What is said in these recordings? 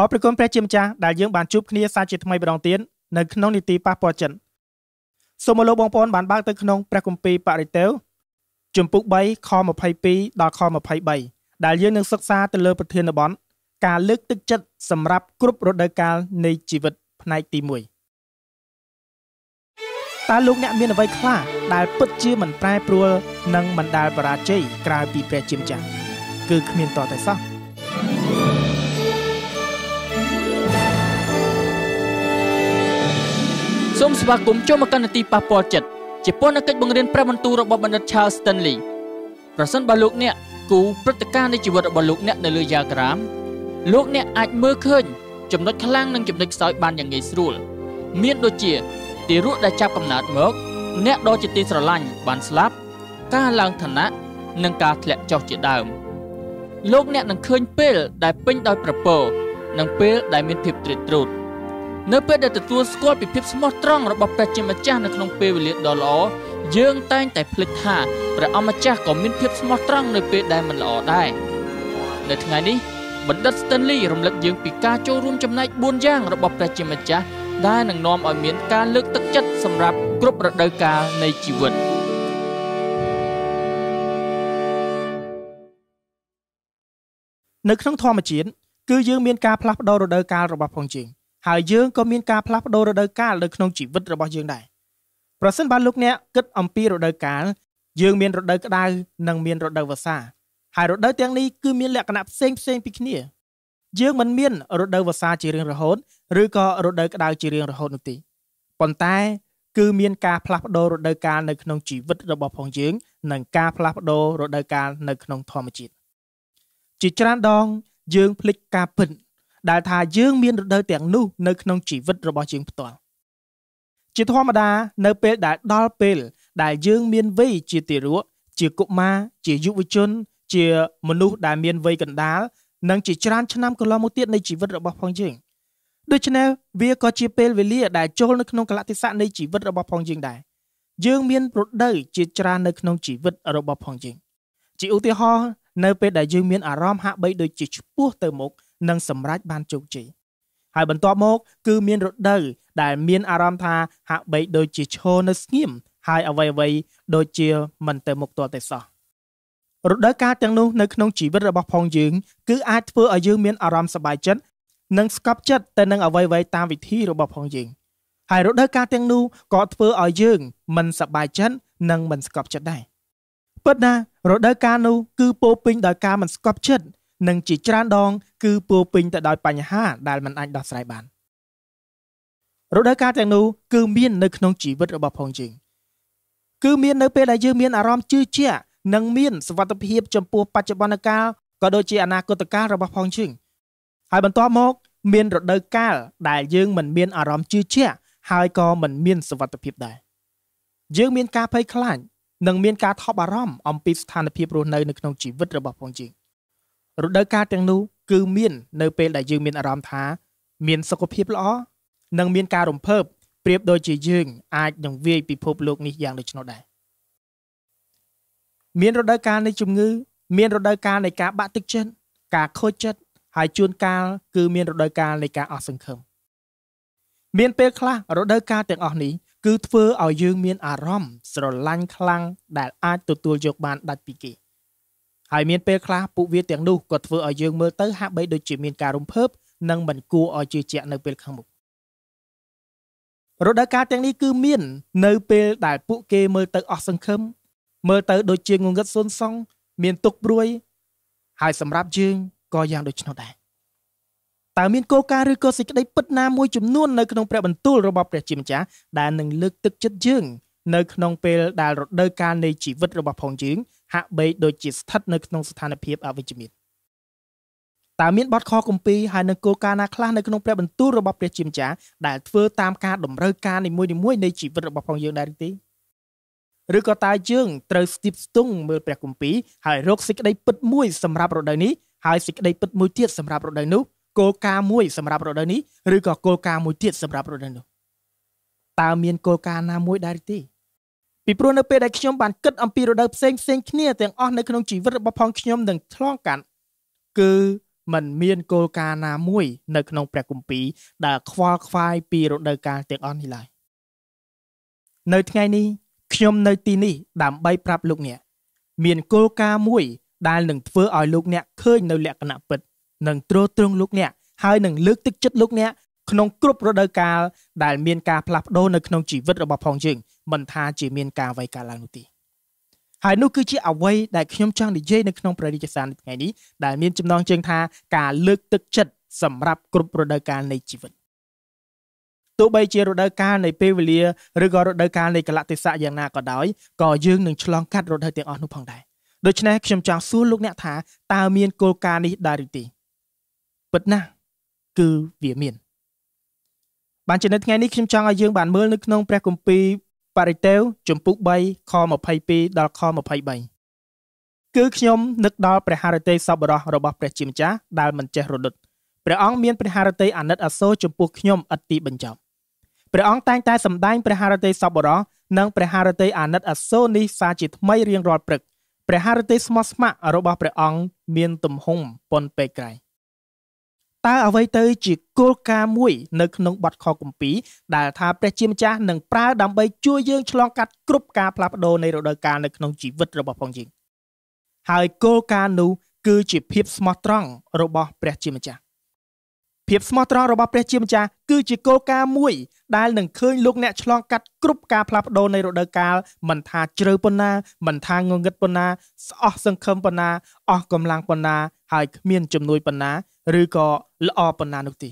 អរព្រគុណព្រះជាម្ចាស់ដែលយើងបានជួបគ្នាសាជាថ្មីម្ដងទៀតនៅក្នុងនីតិប៉ះពាល់ចិនសូមលោកបងប្អូនបានបើកទៅក្នុងព្រះគម្ពីរបរិទេវជំពូក3ខ22ដល់ខ23ដែលយើងនឹងសិក្សាទៅលើប្រធានបទការលើកទឹកចិត្តសម្រាប់គ្រប់រដូវកាលនៃជីវិត ផ្នែកទី1តើលោកអ្នកមានអ្វីខ្លះដែលពិតជា មិនប្រែប្រួលនិងមិនដែលបរាជ័យក្រៅពីព្រះជាម្ចាស់គឺគ្មានតតែសោះសូមស្វាគមន៍ចូលមកកាន់នីតិប៉ះពាល់ចិត្តជាពន្ធកិច្ចបង្រៀនព្រះបន្ទូលរបស់បណ្ឌិត Charles Stanley ប្រសិនបើលោកអ្នកគូព្រឹត្តិការណ៍នៃជីវិតរបស់លោកអ្នកនៅលើយ៉ាក្រាមលោកអ្នកអាចមើលឃើញចំណុចខ្លាំងនិងចំណុចខ្សោយបានយ៉ាងងាយស្រួលមានដូចជាទារកដែលចាប់កំណើតមកអ្នកដ៏ជាទីស្រឡាញ់បានស្លាប់ ការឡើងឋានៈនិងការធ្លាក់ចុះជាដើមលោកអ្នកនឹងឃើញពេលដែលពេញដោយប្រពរនិងពេលដែលមានភាពទ្រិតទ្រូតនៅពេលដែលទទួលស្គាល់ពីភាពស្មោះត្រង់របស់ព្រះជាម្ចាស់នៅក្នុងពេលវេលាដ៏ល្អយើងតែងតែភ្លេចថាព្រះអម្ចាស់ក៏មានភាពស្មោះត្រង់នៅពេលដែលមិនល្អដែរនៅថ្ងៃនេះបណ្ឌិត Stanley រំលឹកយើងពីការចូលរួមចំណែក4យ៉ាងរបស់ព្រះជាម្ចាស់ដែលនឹងនាំឲ្យមានការលើកទឹកចិត្តសម្រាប់គ្រប់រដូវកាលនៃជីវិត។នៅក្នុងធម្មជាតិគឺយើងមានការផ្លាស់ប្ដូររដូវកាលរបស់ផងជាងហើយយើងក៏មានការផ្លាស់ប្ដូររដូវកាលនៅក្នុងជីវិតរបស់យើងដែរប្រសិនបើលោកអ្នកគិតអំពីរដូវកាលយើងមានរដូវក្តៅនិងមានរដូវវស្សាហើយរដូវទាំងនេះគឺមានលក្ខណៈផ្សេងផ្សេងពីគ្នាយើងមិនមាន រដូវវស្សា ជារៀងរហូតឬក៏រដូវក្តៅជារៀងរហូតនោះទេប៉ុន្តែ គឺមានការផ្លាស់ប្ដូររដូវកាលនៅក្នុងជីវិតរបស់ផងយើងនិងការផ្លាស់ប្ដូររដូវកាលនៅក្នុងធម្មជាតិជាច្រើនដងយើងភ្លេចការពិតដែលថាយើងមានរដូវទាំងនោះនៅក្នុងជីវិតរបស់យើងផ្ទាល់ជាធម្មតា នៅពេលដែលដល់ពេល ដែលយើងមានវ័យជាទារកជាកុមារជាយុវជន ជា មនុស្សដែលមានវ័យកណ្ដាលនិងជាច្រើនឆ្នាំកន្លងមកទៀតនៃជីវិតរបស់ផងយើងដូច្នេះវាក៏ជាពេលវេលាដែលចូលនៅក្នុងកលតិស័កនៃជីវិតរបស់ផងយើងដែរយើងមានរដូវជាច្រើននៅក្នុងជីវិតរបស់ផងយើងជាឧទាហរណ៍នៅពេលដែលយើងមានអារម្មណ៍ហាក់បីដូចជាឈ្មោះទៅមុខនិងសម្រេចបានជោគជ័យហើយបន្ទាប់មក គឺមានរដូវដែលមានអារម្មណ៍ថាហាក់បីដូចជាឈរនៅស្ងៀមហើយអ្វីៗដូចជាមិនទៅមុខទាល់តែសោះរដូវកាលទាំងនោះនៅក្នុងជីវិតរបស់ផងយើងគឺអាចធ្វើឲ្យយើងមានអារម្មណ៍សប្បាយចិត្តនិងស្កប់ចិត្តទៅនឹងអ្វីៗតាមវិធីរបស់ផងយើងហើយរដូវកាលទាំងនោះក៏ធ្វើឲ្យយើង មិនសប្បាយចិត្តនិងមិនស្កប់ចិត្តដែរពិតណារដូវកាលនោះគឺពោពេញដោយការមិនស្កប់ចិត្តនិងជាច្រើនដងគឺពោពេញទៅដោយបញ្ហាដែលមិនអាចដោះស្រាយបានរដូវកាលទាំងនោះគឺមាននៅក្នុងជីវិតរបស់ផងយើងគឺមាននៅពេលដែលយើងមានអារម្មណ៍ជឿជាក់និងមានសវត្ថភាពចំពោះបច្ចុប្បន្នកាលក៏ដូចជាអនាគតកាលរបស់ផងយើងហើយបន្ទាប់មកមានរដូវកាលដែលយើងមិនមានអារម្មណ៍ជឿជាក់ហើយក៏មិនមានសវត្ថភាពដែរយើងមានការភ័យខ្លាចនិងមានការថប់បារម្ភអំពីស្ថានភាពរស់នៅនៅក្នុងជីវិតរបស់ផងយើងរដូវកាលទាំងនោះគឺមាននៅពេលដែលយើងមានអារម្មណ៍ថា មានសុខភាពល្អនិងមានការរំភើបប្រៀបដូចជាយើងអាចនឹងវាយពិភពលោកនេះយ៉ាងដូចនោះដែរមានរដូវកាលនៃជំងឺ មានរដូវកាលនៃការបាក់ទឹកចិត្តការខូចចិត្តហើយជួនកាលគឺមានរដូវកាលនៃការអស់សង្ឃឹមមានពេលខ្លះរដូវកាលទាំងអស់នេះគឺធ្វើឲ្យយើងមានអារម្មណ៍ស្រឡាញ់ខ្លាំងដែលអាចទទួលយកបានដាច់ពីគេ។ហើយមានពេលខ្លះពួកវាទាំងនោះក៏ធ្វើឲ្យយើងមើលទៅហាក់បីដូចជាមានការរំភើបនិងមិនគួរឲ្យជឿជាក់នៅពេលខាងមុខរដូវកាលទាំងនេះគឺមាន នៅពេលដែលពួកគេមើលទៅអស់សង្ឃឹមមើលទៅដូចជាងងឹតស៊ុនសង់មានទុកព្រួយហើយសម្រាប់យើងក៏យ៉ាងដូចនោះដែរតើមានគោលការណ៍ឬក៏សេចក្តីពិតណាមួយចំនួននៅក្នុងព្រះបន្ទូលរបស់ព្រះជាម្ចាស់ដែលនឹងលើកទឹកចិត្តយើង នៅក្នុងពេលដែលរដូវកាលនៃជីវិតរបស់ផងយើងហាក់បីដូចជាស្ថិតនៅក្នុងស្ថានភាពអវិជ្ជមានតើមានបទខគម្ពីរហើយនឹងគោលការណ៍ណាខ្លះនៅក្នុងព្រះបន្ទូលរបស់ព្រះជាម្ចាស់ដែលធ្វើ តាមការតម្រូវការនីមួយៗនៃជីវិតរបស់ផងយើងដែរឬទេឬក៏តើយើងត្រូវស្ទាបស្ទង់មើលព្រះគម្ពីរហើយរកសេចក្តីពិតមួយសម្រាប់រដូវនេះហើយសេចក្តីពិតមួយទៀតសម្រាប់រដូវនោះគោលការណ៍មួយសម្រាប់រដូវនេះឬក៏គោលការណ៍មួយទៀតសម្រាប់រដូវនោះតើមានគោលការណ៍ណាមួយដែរទេពីព្រោះនៅពេលដែលខ្ញុំបានគិតអំពីរដូវផ្សេងផ្សេងគ្នាទាំងអស់នៅក្នុងជីវិតរបស់ផងខ្ញុំនឹងឆ្លងកាត់គឺมันមានគោលការណ៍ណាមួយនៅក្នុងព្រះគម្ពីរដែលខ្វល់ខ្វាយពីរដូវកាលទាំងអស់នេះឡើយនៅថ្ងៃនេះខ្ញុំនៅទីនេះដើម្បីប្រាប់លោកអ្នកមានគោលការណ៍មួយដែលនឹងធ្វើឲ្យលោកអ្នកឃើញនៅលក្ខណៈពិតនឹងទ្រទ្រង់លោកអ្នកហើយនឹងលើកទឹកចិត្តលោកអ្នកក្នុងគ្រប់រដូវកាលដែលមានការផ្លាស់ប្ដូរនៅក្នុងជីវិតរបស់ផងយើងមិនថាជាមានការអ្វីកើតឡើងនោះទេហើយនោះគឺជាអ្វីដែលខ្ញុំចង់និយាយនៅក្នុងព្រះរាជសារថ្ងៃនេះដែលមានចំណងជើងថាការលើកទឹកចិត្តសម្រាប់គ្រប់រដូវកាលនៃជីវិតទោះបីជារដូវកាលនៃពេលវេលាឬក៏រដូវកាលនៃកលៈទេសៈយ៉ាងណាក៏ដោយក៏យើងនឹងឆ្លងកាត់រដូវទាំងអស់នោះផងដែរដូច្នេះខ្ញុំចង់សួរលោកអ្នកថាតើមានគោលការណ៍នេះដែរឬទេពិតណាស់គឺវាមានបានជានៅថ្ងៃនេះខ្ញុំចង់ឲ្យយើង បានមើលនៅក្នុងព្រះគម្ពីរបរិទេវជំពូក3ខ22ដល់ខ23គឺខ្ញុំនឹកដល់ព្រះハរតេសប្បុរសរបស់ព្រះជាម្ចាស់ដែលមិនចេះរលត់ព្រះអង្គមានព្រះハរតេអាណិតអាសូរចំពោះខ្ញុំឥតទីបញ្ចប់ព្រះអង្គតែងតែសម្ដែងព្រះハរតេសប្បុរសនិងព្រះハរតេអាណិតអាសូរនេះសារជាថ្មីរៀងរាល់ព្រឹកព្រះハរតេស្មោះស្ម័គ្ររបស់ព្រះអង្គមានទំហំប៉ុនពេកក្រៃតើអ្វីទៅជាគោលការណ៍មួយនៅក្នុងបទខគម្ពីរដែលថាព្រះជាម្ចាស់នឹងប្រើដើម្បីជួយយើងឆ្លងកាត់គ្រប់ការផ្លាស់ប្ដូរនៃរដូវកាលនៅក្នុងជីវិតរបស់ផងយើងហើយគោលការណ៍នោះគឺជាភាពស្មោះត្រង់របស់ព្រះជាម្ចាស់ភាពស្មោះត្រង់របស់ព្រះជាម្ចាស់គឺជាគោលការណ៍មួយដែលនឹងឃើញលោកអ្នកឆ្លងកាត់គ្រប់ការផ្លាស់ប្ដូរនៃរដូវកាលមិនថាជ្រៅប៉ុណ្ណា មិនថាងងឹតប៉ុណ្ណាស្អស់សង្ឃឹមប៉ុណ្ណា អស់កម្លាំងប៉ុណ្ណា ហើយគ្មានជំនួយប៉ុណ្ណាឬក៏ល្អប៉ុណ្ណានោះទេ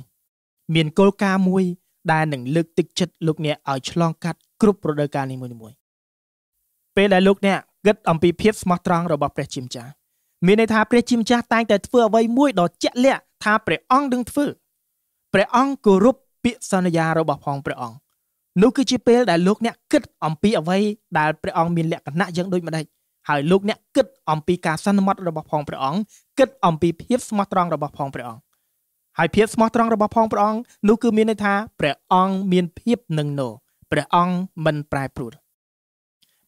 មានគោលការណ៍មួយដែលនឹងលើកទឹកចិត្តលោកអ្នកឲ្យឆ្លងកាត់គ្រប់រដូវកាលនីមួយៗពេលដែលលោកអ្នកគិតអំពីភាពស្មោះត្រង់របស់ព្រះជាម្ចាស់មានន័យថាព្រះជាម្ចាស់តែងតែធ្វើអ្វីមួយដ៏ជាក់លាក់ថាព្រះអង្គនឹងធ្វើព្រះអង្គគោរពពាក្យសន្យារបស់ផងព្រះអង្គនោះគឺជាពេលដែលលោកអ្នកគិតអំពីអ្វីដែលព្រះអង្គមានលក្ខណៈយ៉ាងដូចម្ដេចហើយលោកអ្នកគិតអំពីការសន្មត់របស់ផង ព្រះអង្គគិតអំពីភាពស្មោះត្រង់របស់ផងព្រះអង្គហើយភាពស្មោះត្រង់របស់ផងព្រះអង្គនោះគឺមានន័យថាព្រះអង្គមានភាពនឹងណូព្រះអង្គមិនប្រែប្រួល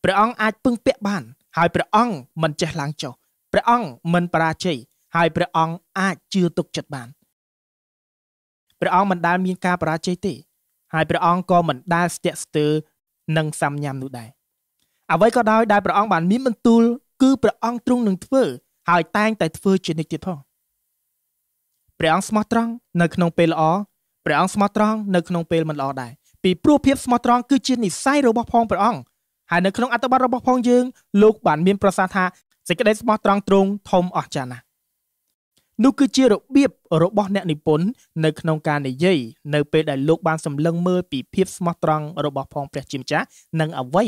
ព្រះអង្គអាចពឹងពាក់បាន ហើយព្រះអង្គមិនចេះឡើងចុះព្រះអង្គមិនបរាជ័យហើយព្រះអង្គអាចជឿទុកចិត្តបានព្រះអង្គមិនដែលមានការបរាជ័យទេហើយព្រះអង្គក៏មិនដែលស្ទាក់ស្ទើរនឹងសំញាំនោះដែរអ្វីក៏ដោយដែលព្រះអង្គបាន មានបន្ទូលគឺព្រះអង្គទ្រង់នឹងធ្វើហើយតែងតែធ្វើជានិច្ចទៀតផងព្រះអង្គស្មោះត្រង់នៅ ក្នុងពេលល្អព្រះអង្គស្មោះត្រង់នៅក្នុងពេលមិនល្អដែរពីព្រោះភាពស្មោះត្រង់គឺជានិស័យរបស់ផងព្រះអង្គហើយនៅក្នុងអត្ថបទរបស់ផងយើងលោក បាន មានប្រសាសន៍ថា សេចក្តីស្មោះត្រង់ទ្រង់ធំអស្ចារ្យណាស់នោះគឺជារបៀបរបស់អ្នកនិពន្ធនៅក្នុងការនិយាយនៅពេលដែលលោកបាន សម្លឹងមើលពីភាពស្មោះត្រង់របស់ផង ព្រះជាម្ចាស់និងអ្វី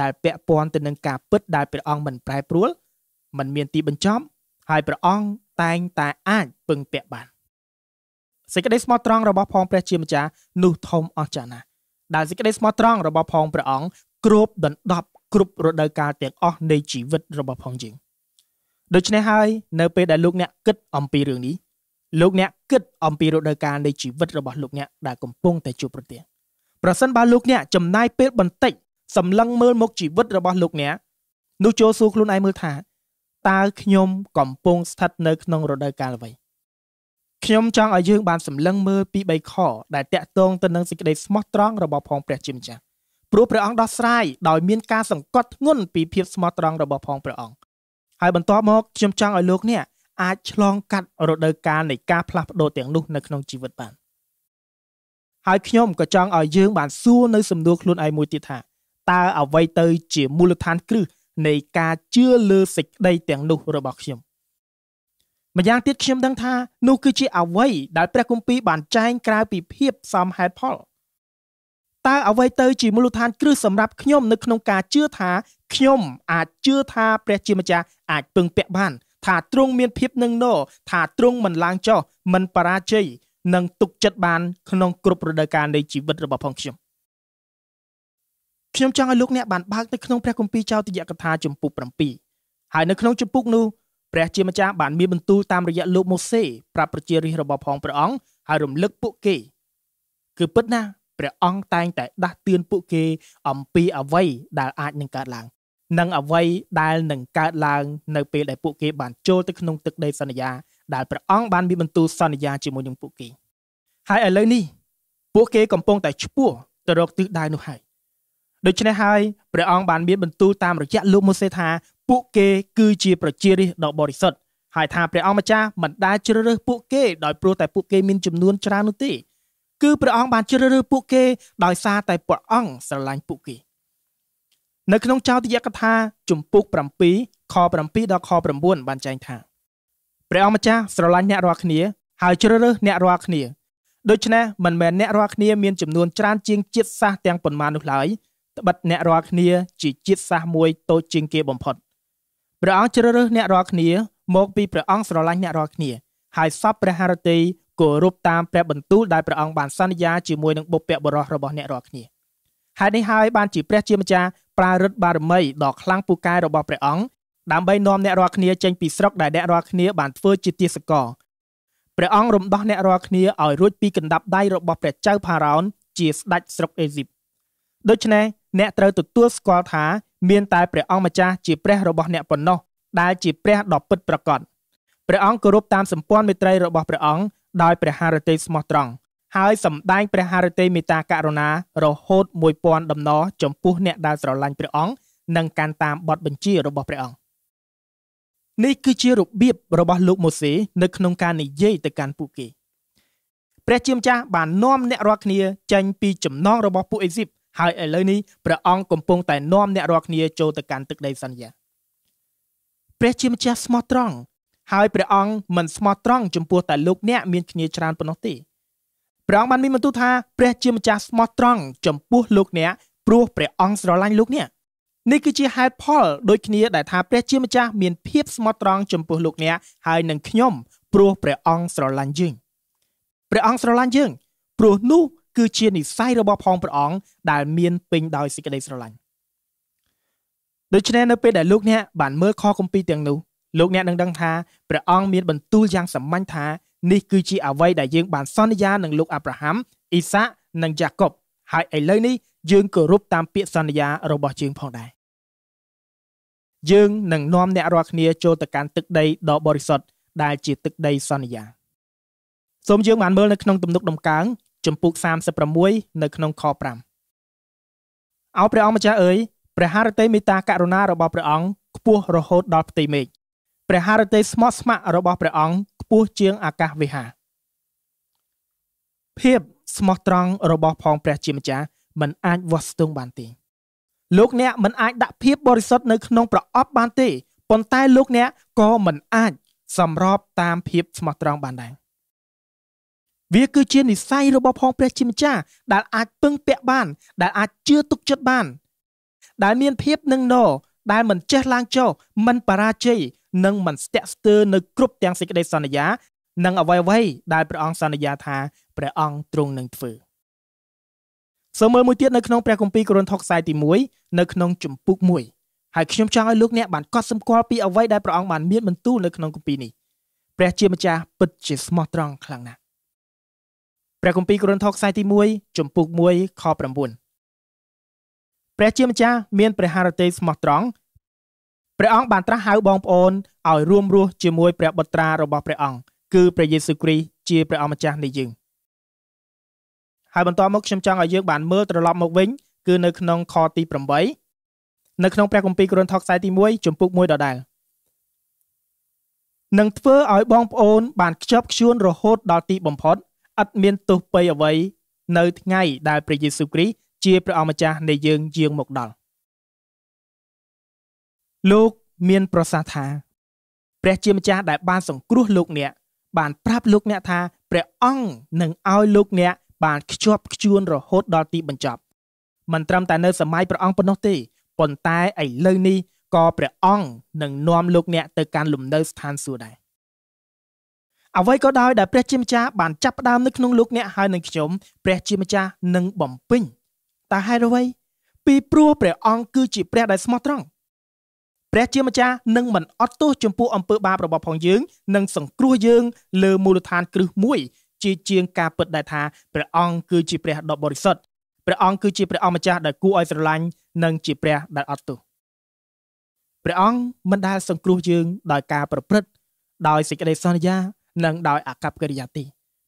ដែលពាក់ព័ន្ធទៅនឹងការពិតដែលព្រះអង្គមិនប្រែប្រួលមិនមាន ទីបញ្ចប់ហើយព្រះអង្គតែងតែអាចពឹងពាក់បានសេចក្តីស្មោះត្រង់របស់ផងព្រះជាម្ចាស់នោះធំអស្ចារ្យណាស់ដែលសេចក្តីស្មោះត្រង់របស់ផងព្រះអង្គគ្របដណ្ដប់ គ្រប់រដូវកាលទាំងអស់នៃជីវិតរបស់ផងយើងដូច្នេះហើយនៅពេលដែលលោកអ្នកគិត អំពីរឿងនេះលោកអ្នកគិតអំពីរដូវកាលនៃជីវិតរបស់លោកអ្នកដែលកំពុងតែជួបប្រទះប្រសិនបើលោកអ្នកចំណាយពេលបន្តិចសម្លឹងមើលមុខជីវិតរបស់លោកអ្នកនោះចូលសួរខ្លួនឯងមើលថាតើខ្ញុំកំពុងស្ថិតនៅក្នុងរដូវកាលអ្វី ខ្ញុំចង់ឲ្យយើងបានសម្លឹងមើលពី3ខដែលតាក់ទងទៅនឹងសេចក្តីស្មោះត្រង់របស់ផងព្រះជាម្ចាស់ព្រោះព្រះអង្គដោះស្រាយដោយមានការសង្កត់ធ្ងន់ពីភាពស្មោះត្រង់របស់ផងព្រះអង្គហើយបន្តមកខ្ញុំចង់ឲ្យលោកអ្នកអាចឆ្លងកាត់រដូវកាលនៃការផ្លាស់ប្ដូរទាំងនោះនៅក្នុងជីវិតបានហើយខ្ញុំក៏ចង់ឲ្យយើងបានសួរនៅសំណួរខ្លួនឯងមួយទៀតថាតើអ្វីទៅជាមូលដ្ឋានគ្រឹះនៃការជឿលើសេចក្តីទាំងនោះរបស់ខ្ញុំម្យ៉ាងទៀតខ្ញុំដឹងថានោះគឺជាអ្វី ដែលព្រះគម្ពីរបានចែងក្រៅពីភាពសមហេតុផលតើអ្វីទៅជាមូលដ្ឋានគ្រឹះសម្រាប់ខ្ញុំ នៅក្នុងការជឿថា ខ្ញុំអាចជឿថាព្រះជាម្ចាស់អាចពឹងពាក់បាន ថាទ្រង់មានភាពនឹងណោថាទ្រង់មិនឡើងចុះមិនបរាជ័យនិងទុកចិត្តបានក្នុងគ្រប់រដូវកាលនៃជីវិតរបស់ផងខ្ញុំ។ខ្ញុំចង់ឲ្យលោកអ្នកបានបើកទៅក្នុងព្រះគម្ពីរចោទយកថាជំពូក7ហើយនៅក្នុងជំពូកនោះព្រះជាម្ចាស់បានមានបន្ទូលតាមរយៈលោកម៉ូសេប្រាប់ប្រជារាស្ត្ររបស់ផងព្រះអង្គហើយរំលឹកពួកគេគឺពិតណាស់ព្រះអង្គតែងតែ ដាស់តឿនពួកគេ អំពីអ្វីដែលអាចនឹងកើតឡើង និងអ្វីដែលនឹងកើតឡើង នៅពេលដែលពួកគេបានចូលទៅក្នុងទឹកដីសន្យាដែលព្រះអង្គបានមានបន្ទូលសន្យា ជាមួយនឹងពួកគេហើយឥឡូវនេះពួកគេកំពុងតែឈ្មោះទៅរកទិសដៅនោះហើយដូច្នេះហើយព្រះអង្គបានមានបន្ទូលតាមរយៈលោកម៉ូសេថា ពួកគេគឺជាប្រជារាស្ត្រដ៏បរិសុទ្ធហើយថាព្រះអង្គម្ចាស់មិនដែលជ្រើសរើសពួកគេដោយព្រោះតែពួកគេមានចំនួនច្រើននោះទេគឺព្រះអង្គបានជ្រើសរើសពួកគេដោយសារតែព្រះអង្គស្រឡាញ់ពួកគេនៅក្នុងចោទយកថា ជំពូក7ខ7ដល់ខ9បានចែងថាព្រះអង្គម្ចាស់ស្រឡាញ់អ្នករាល់គ្នា ហើយជ្រើសរើសអ្នករាល់គ្នាដូច្នេះមិនមែនអ្នករាល់គ្នាមានចំនួនច្រើនជាងជាតិសាសន៍ទាំងប៉ុន្មាននោះឡើយត្បិតអ្នករាល់គ្នាជាជាតិសាសន៍មួយតូចជាងគេបំផុតព្រះអង្គជ្រើសរើសអ្នករាល់គ្នា មក ពីព្រះអង្គស្រឡាញ់អ្នករាល់គ្នាហើយសពព្រះハរតីគោរពតាមព្រះបន្ទូលដែលព្រះអង្គបានសន្យាជាមួយនឹងបុព្វបុរសរបស់អ្នករាល់គ្នាហេតុនេះហើយបានជាព្រះជាម្ចាស់ប្រើរិទ្ធបារមីដ៏ខ្លាំងពូកែរបស់ព្រះអង្គដើម្បីនាំអ្នករាល់គ្នាចេញពីស្រុកដែលអ្នករាល់គ្នាបានធ្វើជាទាសករព្រះអង្គរំដោះអ្នករាល់គ្នាឲ្យរួចពីកណ្ដាប់ដៃរបស់ព្រះចៅផារ៉ោនជាស្ដេចស្រុកអេស៊ីបដូច្នេះអ្នកត្រូវទទួលស្គាល់ថាមាន តែព្រះអង្គម្ចាស់ជាព្រះរបស់អ្នកប៉ុណ្ណោះដែលជាព្រះដ៏ពិតប្រាកដព្រះអង្គគោរពតាមសម្ព័ន្ធមេត្រីរបស់ព្រះអង្គដោយព្រះハរតិស្មោះត្រង់ហើយសម្ដែងព្រះハរតិមេត្តាករុណារហូត1000ដំណរចំពោះអ្នកដែលស្រឡាញ់ព្រះអង្គនិងកាន់តាមបទបញ្ជារបស់ព្រះអង្គនេះគឺជារបៀបរបស់ លោកម៉ូសេនៅក្នុងការនិយាយទៅកាន់ពួកគេព្រះជាម្ចាស់បាននាំអ្នករាល់គ្នាចេញ ពីចំណងរបស់ពួកអេស៊ីបហើយឥឡូវនេះព្រះអង្គកំពុងតែនាំអ្នករាល់គ្នាចូលទៅកាន់ទឹកដីសន្យាព្រះជាម្ចាស់ស្មោះត្រង់ហើយព្រះអង្គមិនស្មោះត្រង់ចំពោះតែលោកអ្នកមានគ្នាច្រើនប៉ុណ្ណោះទេព្រះអង្គបានមានបន្ទូលថាព្រះជាម្ចាស់ស្មោះត្រង់ចំពោះលោកអ្នកព្រោះព្រះអង្គស្រឡាញ់លោកអ្នកនេះគឺជាហេតុផលដូចគ្នាដែលថាព្រះ ជាម្ចាស់មានភាពស្មោះត្រង់ចំពោះលោកអ្នកហើយនឹងខ្ញុំព្រោះព្រះអង្គស្រឡាញ់យើងព្រះអង្គស្រឡាញ់យើងព្រោះនោះគឺជានិស័យរបស់ផងព្រះអង្គដែលមានពេញដោយសេចក្តីស្រឡាញ់ដូច្នេះនៅពេលដែលលោកអ្នកបានមើលខគម្ពីរទាំងនោះលោកអ្នកនឹងដឹងថាព្រះអង្គមានបន្ទូលយ៉ាងសាមញ្ញថានេះគឺជាអ្វីដែលយើងបានសន្យានឹងលោកអាប់រ៉ាហាំអ៊ីសា និងយ៉ាកុបហើយឥឡូវនេះយើងគោរពតាមពាក្យសន្យារបស់យើងផងដែរយើងនឹងនាំអ្នករាល់គ្នាចូលទៅកាន់ទឹកដីដ៏បរិសុទ្ធដែលជាទឹកដីសន្យាសូមយើងបានមើលនៅក្នុងទំនុកដំកើងជំពូក36នៅក្នុងខ5អោព្រះអង្គម្ចាស់អើយព្រះハរតិមេត្តាករុណារបស់ព្រះអង្គខ្ពស់រហូតដល់ផ្ទៃមេឃព្រះハរតិស្មោះស្ម័គ្ររបស់ព្រះអង្គខ្ពស់ជាងអាកាសវិហារភាពស្មោះត្រង់របស់ផងព្រះជាម្ចាស់មិនអាចវាស់ស្ទង់បានទេលោកអ្នកមិនអាចដាក់ភាពបរិសុទ្ធនៅក្នុងប្រអប់បានទេប៉ុន្តែលោកអ្នកក៏មិនអាច សម្របតាមភាពស្មោះត្រង់បានដែរវាគឺជានិស័យរបស់ផងព្រះជាម្ចាស់ដែលអាចពឹងពាក់បានដែលអាចជឿទុកចិត្តបាន ដែលមានភាពនឹងណដែលមិនចេះឡើងចុះមិនបរាជ័យនិងមិនស្ទាក់ស្ទើរនៅគ្រប់ទាំងសេចក្តីសន្យា និងអ្វីៗដែលព្រះអង្គសន្យាថាព្រះអង្គទ្រង់នឹងធ្វើសូមមើលមួយទៀតនៅក្នុងព្រះគម្ពីរកូរិនថូសខ្សែទី1នៅក្នុងជំពូក1ហើយខ្ញុំចង់ឲ្យលោកអ្នកបានកត់សម្គាល់ពីអ្វីដែលព្រះអង្គបានមានបន្ទូលនៅក្នុងគម្ពីរនេះព្រះជាម្ចាស់ពិតជាស្មោះត្រង់ខ្លាំងណាស់ព្រះគម្ពីរកូរិនថូសខ្សែទី1ចំពុក1ខ9ព្រះជាម្ចាស់មានព្រះハរតេស្មោះត្រង់ព្រះអង្គបានត្រាស់ហៅបងប្អូនឲ្យរួមរស់ជាមួយព្រះបុត្រារបស់ព្រះអង្គគឺព្រះយេស៊ូវគ្រីស្ទជាព្រះអង្គម្ចាស់នៃយើងហើយបន្តមកខ្ញុំចង់ឲ្យយើងបានមើលត្រឡប់មកវិញគឺនៅក្នុងខទី8នៅក្នុងព្រះគម្ពីរកូរិនថូសខ្សែទី1ចំពុក1ដដែលនឹងធ្វើឲ្យបងប្អូនបានខ្ជាប់ខ្ជួនរហូតដល់ទីបំផុតឥតមានទោសពេយអ្វីនៅថ្ងៃ ដែលព្រះយេស៊ូវគ្រីស្ទជាព្រះអម្ចាស់នៃយើងយាងមកដល់លោកមានប្រសាសន៍ថាព្រះជាម្ចាស់ដែលបាន សង្គ្រោះ លោកអ្នកបានប្រាប់លោកអ្នកថា ព្រះអង្គនឹងឲ្យលោកអ្នកបានខ្ជាប់ខ្ជួនរហូតដល់ទីបញ្ចប់មិនត្រឹមតែនៅសម័យព្រះអង្គប៉ុណ្ណោះទេប៉ុន្តែឥឡូវនេះក៏ព្រះអង្គនឹងនាំលោកអ្នកទៅកាន់លំនៅស្ថានសួគ៌ដែរអ្វីក៏ដោយដែលព្រះជាម្ចាស់បានចាប់ផ្ដើមនៅក្នុងលោកអ្នកហើយនឹងខ្ញុំព្រះជាម្ចាស់នឹងបំពេញតើហេតុអ្វីពីព្រោះព្រះអង្គគឺជាព្រះដែលស្មោះត្រង់ព្រះជាម្ចាស់នឹងមិនអត់ទោសចំពោះអំពើបាបរបស់ផងយើងនិងសង្គ្រោះយើង លើមូលដ្ឋានគ្រឹះមួយជាជាងការពិតដែលថាព្រះអង្គគឺជាព្រះដ៏បរិសុទ្ធព្រះអង្គគឺជាព្រះអង្គម្ចាស់ដែលគួរឲ្យស្រឡាញ់និងជាព្រះដែលអត់ទោសព្រះអង្គមិនដែលសង្គ្រោះយើង ដោយការប្រព្រឹត្តដោយសេចក្តីសន្យានិងដោយអកប្បកិរិយាទី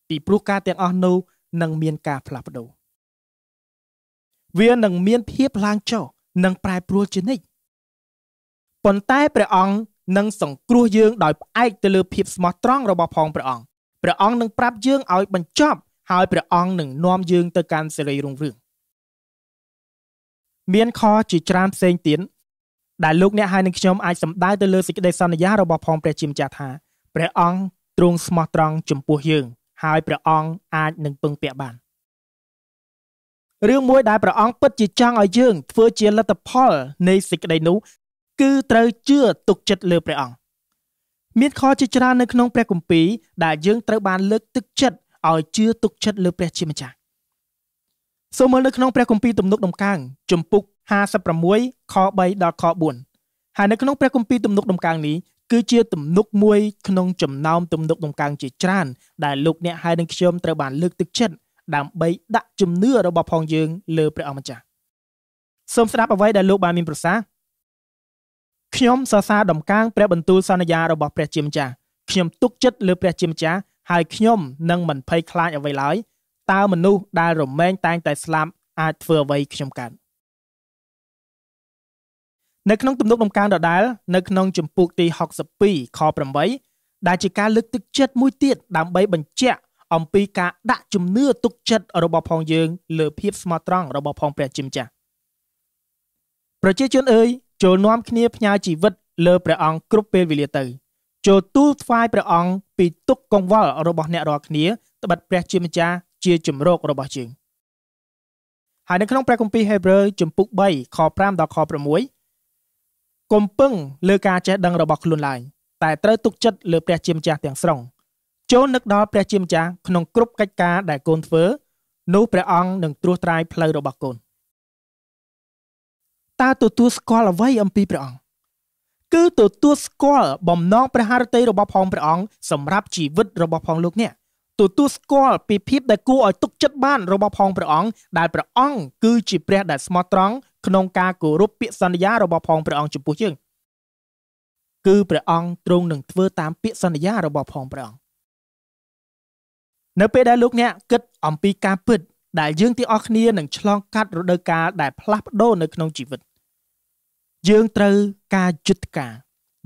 ពីព្រោះការទាំងអស់នោះនឹងមានការផ្លាស់ប្ដូរវានឹងមានភាពឡើងចុះនិងប្រែប្រួលជានិច្ចប៉ុន្តែព្រះអង្គនឹងសង្គ្រោះយើងដោយផ្អែកទៅលើភាពស្មោះត្រង់របស់ផងព្រះអង្គព្រះអង្គនឹងប្រាប់យើងឲ្យបញ្ចប់ហើយព្រះអង្គនឹងនាំយើងទៅកាន់សេរីរុងរឿងមានខជាច្រើនផ្សេងទៀតដែលលោកអ្នកហើយនឹងខ្ញុំអាចសម្ដៅទៅលើសេចក្តីសន្យារបស់ផង ព្រះជាម្ចាស់ថាព្រះអង្គទ្រង់ស្មោះត្រង់ចំពោះយើង ហើយព្រះអង្គអាចនឹងពឹងពាក់បានរឿងមួយដែលព្រះអង្គពិតជាចង់ឲ្យយើងធ្វើជាលទ្ធផល នៃសេចក្តីនោះគឺត្រូវជឿទុកចិត្តលើព្រះអង្គមានខជាច្រើននៅក្នុង ព្រះគម្ពីរដែលយើង ត្រូវបានលើក ទឹកចិត្តឲ្យជឿទុកចិត្តលើព្រះជាម្ចាស់សូមមើលនៅក្នុងព្រះគម្ពីរទំនុក ដំកើងជំពូក56ខ3ដល់ខ4ហើយនៅក្នុងព្រះគម្ពីរទំនុកដំកើងនេះគឺជាទំនុកមួយក្នុងចំណោមទំនុកដំកើងជាច្រើន ដែលលោកអ្នកហើយនឹងខ្ញុំត្រូវបាន លើកទឹកចិត្ត ដើម្បី ដាក់ជំនឿរបស់ផងយើងលើព្រះអម្ចាស់សូមស្ដាប់អ្វីដែលលោកបានមាន ប្រសាសន៍ខ្ញុំសរសើរដំកើងព្រះបន្ទូលសន្យារបស់ព្រះជាម្ចាស់ខ្ញុំទុកចិត្តលើព្រះជាម្ចាស់ហើយខ្ញុំនឹងមិនភ័យខ្លាចអ្វីឡើយតើមនុស្សដែលរមែងតែងតែស្លាប់អាចធ្វើអ្វីខ្ញុំកើតនៅក្នុងទំនុកដំណការដដែលនៅក្នុងជំពូកទី62ខ8ដែលជាការលើកទឹកចិត្តមួយទៀតដើម្បីបញ្ជាក់អំពីការដាក់ជំនឿទុកចិត្តរបស់ផងយើងលើភាពស្មោះត្រង់របស់ផងព្រះជាម្ចាស់ប្រជាជនអើយចូលនាំគ្នាផ្ញើជីវិតលើព្រះអង្គគ្រប់ពេលវេលាទៅចូលទូលថ្វាយព្រះអង្គពីទុកកង្វល់របស់អ្នករាល់គ្នាត្បិតព្រះជាម្ចាស់ជាជំរករបស់យើងហើយនៅក្នុងព្រះគម្ពីរហេព្រើរជំពូក3ខ5ដល់ខ6កុំពឹងលើការចេះដឹងរបស់ខ្លួនឡើយតែត្រូវទុកចិត្តលើព្រះជាម្ចាស់ទាំងស្រុង ចូលនឹកដល់ព្រះជាម្ចាស់ក្នុងគ្រប់កិច្ចការដែលកូនធ្វើនោះព្រះអង្គនឹងត្រួសត្រាយផ្លូវរបស់កូនតើទទួលស្គាល់អ្វីអំពីព្រះអង្គគឺទទួលស្គាល់បំណងព្រះハរតីរបស់ផងព្រះអង្គសម្រាប់ជីវិតរបស់ផងលោកអ្នកទទួលស្គាល់ពីភាពដែលគួរឲ្យទុកចិត្តបានរបស់ផងព្រះអង្គដែលព្រះអង្គគឺជាព្រះដែលស្មោះត្រង់ក្នុងការគោរពពាក្យសន្យារបស់ផងព្រះអង្គចំពោះយើងគឺព្រះអង្គទ្រង់នឹងធ្វើតាមពាក្យសន្យារបស់ផងព្រះអង្គនៅពេលដែលលោកអ្នកគិតអំពីការពិតដែលយើងទាំងអស់គ្នានឹងឆ្លងកាត់រដូវកាលដែលផ្លាស់ប្ដូរនៅក្នុងជីវិតយើងត្រូវការយុទ្ធការ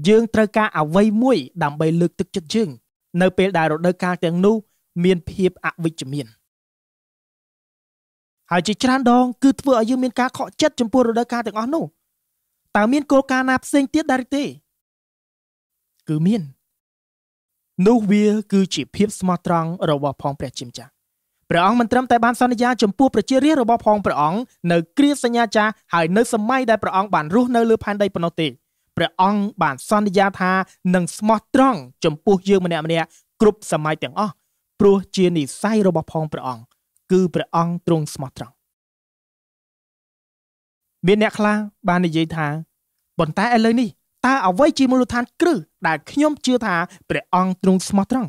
យើងត្រូវការអ្វីមួយដើម្បីលើកទឹកចិត្តយើងនៅពេលដែលរដូវកាលទាំងនោះមានភាពអវិជ្ជមានហើយជាច្រើនដងគឺធ្វើឲ្យយើងមានការខកចិត្តចំពោះរដូវកាលទាំងអស់នោះតើមានគោលការណ៍ណាផ្សេងទៀតដែរទេគឺមាននោះវាគឺជាភាពស្មោះត្រង់របស់ផងព្រះជាម្ចាស់ព្រះអង្គមិនត្រឹមតែបានសន្យា ចំពោះប្រជារាស្ត្ររបស់ផងព្រះអង្គនៅគ្រាសញ្ញាចា ហើយនៅសម័យដែលព្រះអង្គបានរស់នៅលើផែនដីប៉ុណ្ណោះទេព្រះអង្គបានសន្យាថានឹងស្មោះត្រង់ចំពោះ យើងម្នាក់ម្នាក់គ្រប់សម័យទាំងអស់ព្រោះជានិស័យរបស់ផងព្រះអង្គគឺព្រះអង្គទ្រង់ស្មោះត្រង់មានអ្នកខ្លះបាននិយាយថាប៉ុន្តែឥឡូវនេះតើអ្វីជាមូលដ្ឋាន គ្រឹះដែលខ្ញុំជឿថា ព្រះអង្គទ្រង់ស្មោះត្រង់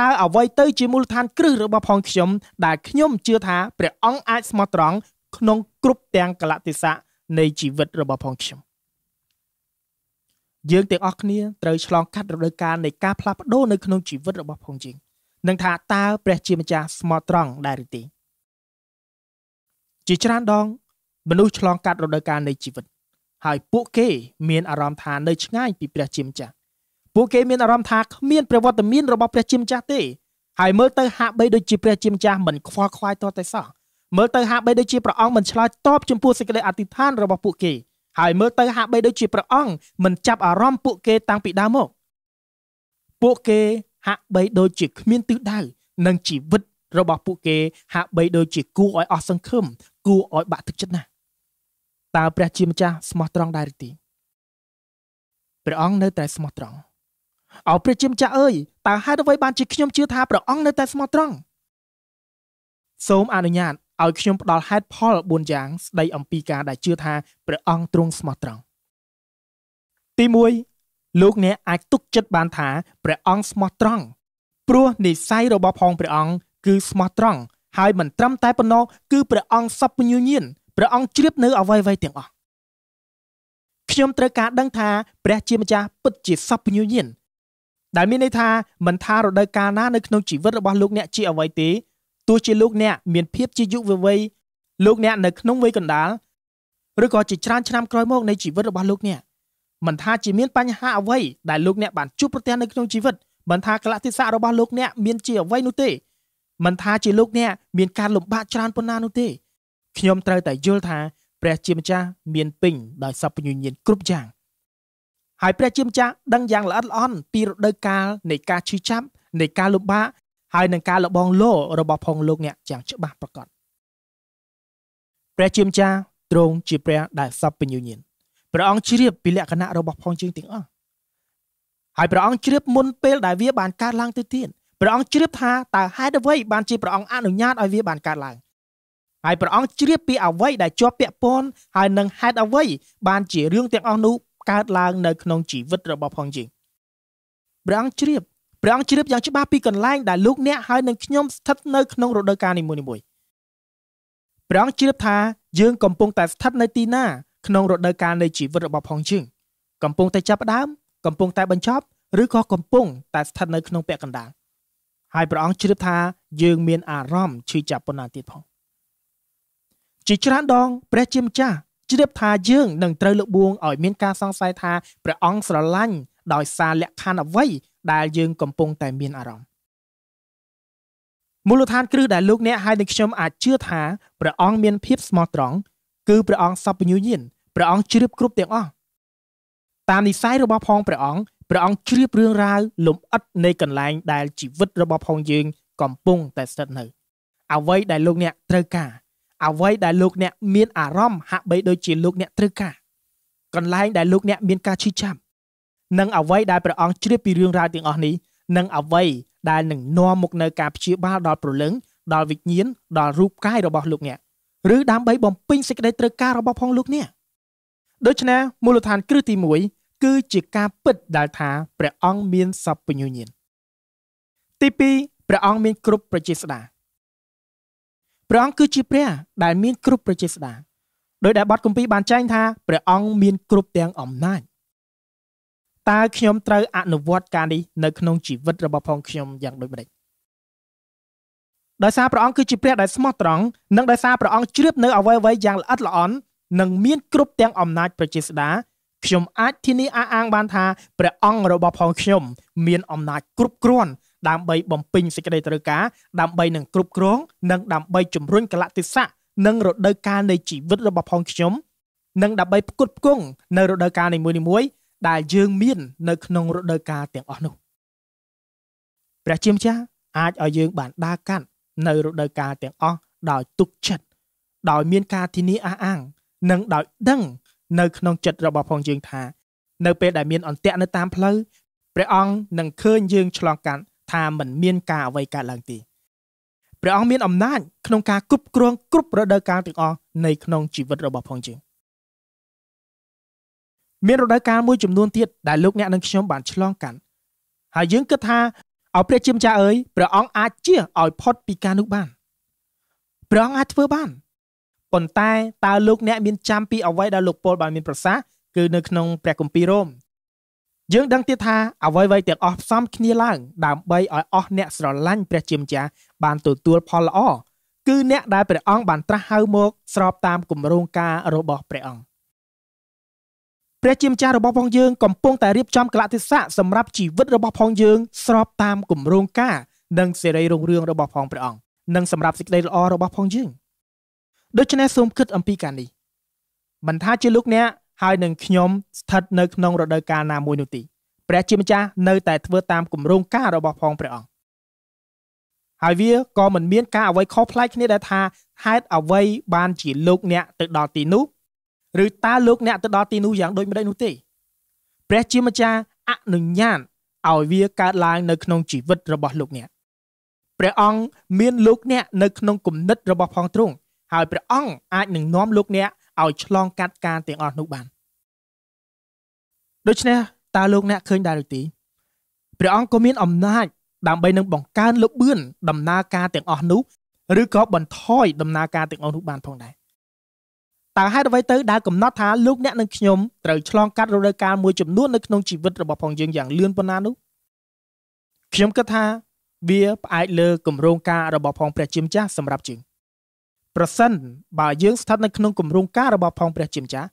តើអ្វីទៅជាមូលដ្ឋានគ្រឹះរបស់ផងខ្ញុំដែលខ្ញុំជឿថា ព្រះអង្គអាចស្មោះត្រង់ក្នុងគ្រប់ទាំងកលៈទេសៈនៃជីវិតរបស់ផងខ្ញុំយើងទាំងអស់គ្នាត្រូវឆ្លងកាត់រដូវកាលនៃការផ្លាស់ប្ដូរនៅក្នុងជីវិតរបស់ផងយើងនិងថាតើព្រះជាម្ចាស់ស្មោះត្រង់ដែរឬទេជាច្រើនដង មនុស្សឆ្លងកាត់រដូវកាលនៃជីវិតហើយពួកគេមានអារម្មណ៍ថានៅឆ្ងាយពីព្រះជាម្ចាស់ពួកគេមានអារម្មណ៍ថាគ្មានព្រះវត្តមានរបស់ព្រះជាម្ចាស់ទេ ហើយមើលទៅហាក់បីដូចជាព្រះជាម្ចាស់មិនខ្វល់ខ្វាយទាល់តែសោះមើលទៅហាក់បីដូចជាព្រះអង្គមិនឆ្លើយតបចំពោះសេចក្តីអធិដ្ឋានរបស់ពួកគេ ហើយមើលទៅហាក់បីដូចជាព្រះអង្គមិនចាប់អារម្មណ៍ពួកគេតាំងពីដើមមកពួកគេហាក់បីដូចជាគ្មានទិសដៅនិងជីវិត របស់ពួកគេហាក់បីដូចជាគួរឲ្យអស់សង្ឃឹមគួរឲ្យបាក់ទឹកចិត្តណាស់តើព្រះជាម្ចាស់ស្មោះត្រង់ដែរឬទេព្រះអង្គនៅតែស្មោះត្រង់អោព្រះជាម្ចាស់អើយតើហេតុអ្វីបានជាខ្ញុំជឿថាព្រះអង្គនៅតែស្មោះត្រង់សូមអនុញ្ញាតឲ្យខ្ញុំផ្ដល់ហេតុផល4យ៉ាង ស្ដីអំពីការដែលជឿថា ព្រះអង្គទ្រង់ស្មោះត្រង់ទីលោកអ្នកអាចទុកចិត្តបានថាព្រះអង្គស្មោះត្រង់ព្រោះនិស័យរបស់ផង ព្រះអង្គគឺស្មោះត្រង់ហើយមិនត្រឹមតែប៉ុណ្ណោះគឺព្រះអង្គសពញ្ញញាណព្រះអង្គជ្រាបនៅអ្វីៗទាំងអស់ខ្ញុំត្រូវការដឹងថាព្រះជាម្ចាស់ពិតជាសពញ្ញញាណដែលមានន័យថាមិនថារដូវកាលណានៅក្នុងជីវិតរបស់លោកអ្នកជាអ្វីទេទោះជាលោកអ្នកមានភាពជាយុវវ័យលោកអ្នកនៅក្នុងវ័យកណ្ដាលឬក៏ជាច្រើនឆ្នាំក្រោយមកនៃជីវិតរបស់លោកអ្នកមិនថាជាមានបញ្ហាអ្វីដែលលោកអ្នកបានជួបប្រទះនៅក្នុងជីវិតមិនថាកលៈទេសៈរបស់លោកអ្នកមានជាអ្វីនោះទេមិនថាជាលោកអ្នកមានការលំបាកច្រើនប៉ុណ្ណានោះទេខ្ញុំត្រូវតែយល់ថា ព្រះជាម្ចាស់មានពេញដោយសពញ្ញញ្ញាណគ្រប់យ៉ាងហើយព្រះជាម្ចាស់ដឹងយ៉ាងល្អិតល្អន់ពីរដូវកាលនៃការឈឺចាប់នៃការលំបាកហើយនឹងការលបងលោរបស់ផងលោកអ្នកយ៉ាងច្បាស់ប្រកបព្រះជាម្ចាស់ទ្រង់ជាព្រះដែលសពញ្ញញ្ញាណព្រះអង្គជ្រាបពីលក្ខណៈរបស់ផងជើងទាំងអស់ហើយព្រះអង្គជ្រាបមុនពេលដែលវាបានកើតឡើងទៅទៀតព្រះអង្គជ្រាបថាតើហេតុអ្វីបានជាព្រះអង្គអនុញ្ញាតឲ្យវាបានកើតឡើងហើយព្រះអង្គជ្រាបពីអ្វីដែលជាប់ពាក់ព័ន្ធហើយនឹងហេតុអ្វីបានជារឿងទាំងអស់នោះកើតឡើងនៅក្នុងជីវិតរបស់ផងយើងព្រះអង្គជ្រាបព្រះអង្គជ្រាបយ៉ាងច្បាស់ពីកន្លែងដែលលោកអ្នកហើយនឹងខ្ញុំស្ថិតនៅក្នុងរដូវកាលនីមួយៗព្រះអង្គជ្រាបថាយើងកំពុងតែស្ថិតនៅទីណាក្នុងរដូវកាលនៃជីវិតរបស់ផងជើងកំពុងតែចាប់ផ្ដើមកំពុងតែបញ្ចប់ឬក៏កំពុងតែស្ថិតនៅក្នុងពាក់កណ្ដាលហើយព្រះអង្គជ្រាបថាយើងមានអារម្មណ៍ឈឺចាប់ប៉ុណ្ណាទៀតផងជាច្រើនដងព្រះជាម្ចាស់ជ្រាបថាយើងនឹងត្រូវលបួងឲ្យមានការសង្ស័យថាព្រះអង្គស្រឡាញ់ដោយសារលក្ខខណ្ឌអ្វីដែលយើងកំពុងតែមានអារម្មណ៍មូលដ្ឋានគ្រឹះដែលលោកអ្នកហើយនឹងខ្ញុំអាចជឿថាព្រះអង្គមានភាពស្មោះត្រង់គឺព្រះអង្គសពញ្ញុញាណព្រះអង្គជ្រាបគ្រប់ទាំងអស់តាមនិស័យរបស់ផងព្រះអង្គព្រះអង្គជ្រាបរឿងរ៉ាវលំអិតនៃកន្លែង ដែលជីវិតរបស់ផងយើងកំពុងតែស្ថិតនៅអ្វីដែលលោកអ្នកត្រូវការអ្វីដែលលោកអ្នកមានអារម្មណ៍ហាក់បីដូចជាលោកអ្នកត្រូវការកន្លែងដែលលោកអ្នកមានការឈឺចាប់និងអ្វីដែលព្រះអង្គជ្រាបពីរឿងរ៉ាវទាំងអស់នេះនិងអ្វីដែលនឹងនាំមកនៅការព្យាបាលដល់ប្រលឹងដល់វិញ្ញាណដល់រូបកាយរបស់លោកអ្នកឬដើម្បីបំពេញសេចក្តីត្រូវការរបស់ផងលោកអ្នកដូច្នេះមូលដ្ឋានគ្រឹះទី1គឺជាការពិតដែលថាព្រះអង្គមានសពញ្ញុញាណទី2ព្រះអង្គមានគ្រប់ប្រជាស្ដាព្រះអង្គគឺជាព្រះដែលមានគ្រប់ប្រជាស្ដាដោយដែលបទគម្ពីរបានចែងថាព្រះអង្គមានគ្រប់ទាំងអំណាចតើខ្ញុំត្រូវអនុវត្តការនេះនៅក្នុងជីវិតរបស់ផងខ្ញុំយ៉ាងដូចម្ដេចដោយសារព្រះអង្គគឺជាព្រះដែលស្មោះត្រង់និងដោយសារព្រះអង្គជ្រាបនៅអ្វីៗយ៉ាងល្អិតល្អន់និងមានគ្រប់ទាំងអំណាចប្រជាស្ដាខ្ញុំអាចធានាអះអាងបានថាព្រះអង្គរបស់ផងខ្ញុំមានអំណាចគ្រប់គ្រាន់ដើម្បីបំពេញសេចក្តីត្រូវការដើម្បីនឹងគ្រប់គ្រងនិងដើម្បីជំរុញកលតិស័កនិងរដូវកាលនៃជីវិតរបស់ផងខ្ញុំនិងដើម្បីផ្គត់ផ្គង់នៅរដូវកាលនីមួយៗដែលយើងមាននៅក្នុងរដូវកាលទាំងអស់នោះព្រះជាម្ចាស់អាចឲ្យយើងបានដើរកាត់នៅរដូវកាលទាំងអស់ដោយទុកចិត្តដោយមានការធានាអះអាងនិងដោយដឹង នៅក្នុងចិត្តរបស់ផងយើងថានៅពេលដែលមានអន្ទាក់នៅតាមផ្លូវព្រះអង្គនឹងឃើញយើងឆ្លងកាត់ថាមិនមានការអ្វីកើតឡើងទេព្រះអង្គមានអំណាចក្នុងការគ្រប់គ្រងគ្រប់រដូវកាលទាំងអស់នៃក្នុងជីវិតរបស់ផងយើងមានរដូវកាលមួយចំនួនទៀតដែលលោកអ្នកនិងខ្ញុំបាន ឆ្លងកាត់ហើយយើងគិតថាឲ្យព្រះជាម្ចាស់អើយព្រះអង្គអាចជះឲ្យផុតពីការនោះបានព្រះអង្គអាចធ្វើបានប៉ុន្តែតើលោកអ្នកមានចាំពីអ្វីដែលលោកពលបានមានប្រសាសន៍គឺនៅក្នុងព្រះគម្ពីររ៉ូមយើងដឹងទៀតថាអ្វីៗទាំងអស់ផ្សំគ្នាឡើង ដើម្បីឲ្យអស់អ្នកស្រឡាញ់ព្រះជាម្ចាស់បានទទួលផលល្អគឺអ្នកដែលព្រះអង្គបានត្រាស់ហៅមកស្របតាមគម្រោងការរបស់ព្រះអង្គព្រះជាម្ចាស់របស់ផងយើងកំពុងតែរៀបចំកលៈទេសៈសម្រាប់ជីវិតរបស់ផងយើងស្របតាមគម្រោងការនិងសេរីរុងរឿងរបស់ផងព្រះអង្គនិងសម្រាប់សេចក្តីល្អរបស់ផងយើងដូច្នេះសូមគិតអំពីការនេះមិនថាជាលោកអ្នកហើយនឹងខ្ញុំស្ថិតនៅក្នុងរដូវកាលណាមួយនោះទេព្រះជាម្ចាស់នៅតែធ្វើតាមគម្រោងការរបស់ផងព្រះអង្គហើយវាក៏មិនមានការអ្វីខុសប្លែកគ្នាដែលថាហេតុអ្វីបានជាលោកអ្នកទៅដល់ទីនោះឬតើលោកអ្នកទៅដល់ទីនោះយ៉ាងដូចម្ដេចនោះទេព្រះជាម្ចាស់អនុញ្ញាតឲ្យវាកើតឡើងនៅក្នុងជីវិតរបស់លោកអ្នកព្រះអង្គមានលោកអ្នកនៅក្នុងគុណិតរបស់ផងទ្រង់ហើយព្រះអង្គអាចនឹងនាំលោកអ្នកឲ្យឆ្លងកាត់ការទាំងអស់នោះបានដូច្នេះតើលោកអ្នកឃើញដែរឬទេព្រះអង្គក៏មានអំណាច ដើម្បីនឹងបង្កើនលបឿនដំណើរការទាំងអស់នោះឬក៏បន្ថយដំណើរការទាំងអស់នោះបានផងដែរតើហេតុអ្វីទៅដែលកំណត់ថាលោកអ្នកនិងខ្ញុំត្រូវឆ្លងកាត់រដូវកាលមួយចំនួននៅក្នុងជីវិតរបស់ផងយើងយ៉ាងលឿនប៉ុណ្ណានោះខ្ញុំគិតថាវាផ្អែកលើគម្រោងការរបស់ផងព្រះជាម្ចាស់សម្រាប់យើងប្រសិនបើយើងស្ថិតនៅក្នុងគម្រោងការរបស់ផងព្រះជាម្ចាស់